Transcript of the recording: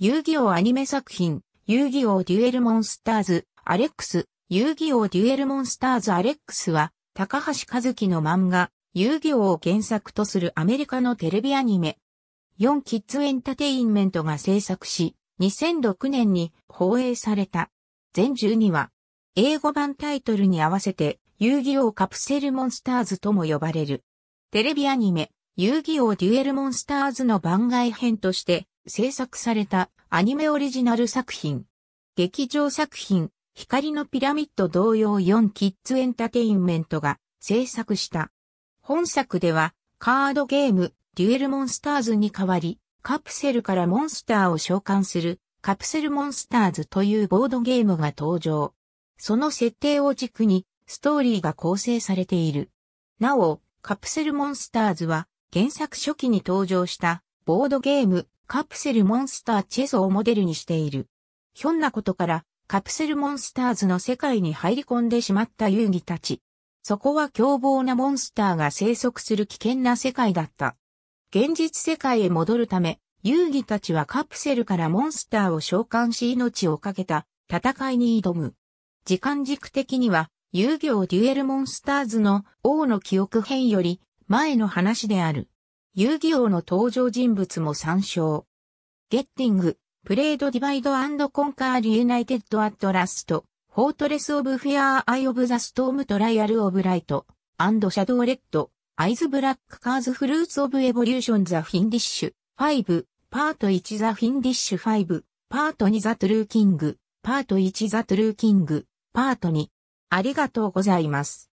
遊戯王アニメ作品、遊戯王デュエルモンスターズ、アレックス、遊戯王デュエルモンスターズアレックスは、高橋和樹の漫画、遊戯王を原作とするアメリカのテレビアニメ、4キッズエンタテインメントが制作し、2006年に放映された。全12話。英語版タイトルに合わせて、遊戯王カプセルモンスターズとも呼ばれる。テレビアニメ、遊戯王デュエルモンスターズの番外編として、制作されたアニメオリジナル作品。劇場作品、光のピラミッド同様4キッズエンタテインメントが制作した。本作では、カードゲーム、デュエルモンスターズに代わり、カプセルからモンスターを召喚する、カプセルモンスターズというボードゲームが登場。その設定を軸に、ストーリーが構成されている。なお、カプセルモンスターズは、原作初期に登場した、ボードゲーム、カプセルモンスターチェソをモデルにしている。ひょんなことから、カプセルモンスターズの世界に入り込んでしまった遊戯たち。そこは凶暴なモンスターが生息する危険な世界だった。現実世界へ戻るため、遊戯たちはカプセルからモンスターを召喚し命をかけた戦いに挑む。時間軸的には、遊戯王デュエルモンスターズの王の記憶編より前の話である。遊戯王の登場人物も参照。ゲッティング、プレイドディバイドコンカーリユナイテッドアットラスト、フォートレスオブフェアーアイオブザストームトライアルオブライト、アンドシャドウレッド、アイズブラックカーズフルーツオブエボリューションザフィンディッシュ、ファイブ、パート1ザフィンディッシュファイブ、パート2ザトゥルーキング、パート1ザトゥルーキング、パート2。ありがとうございます。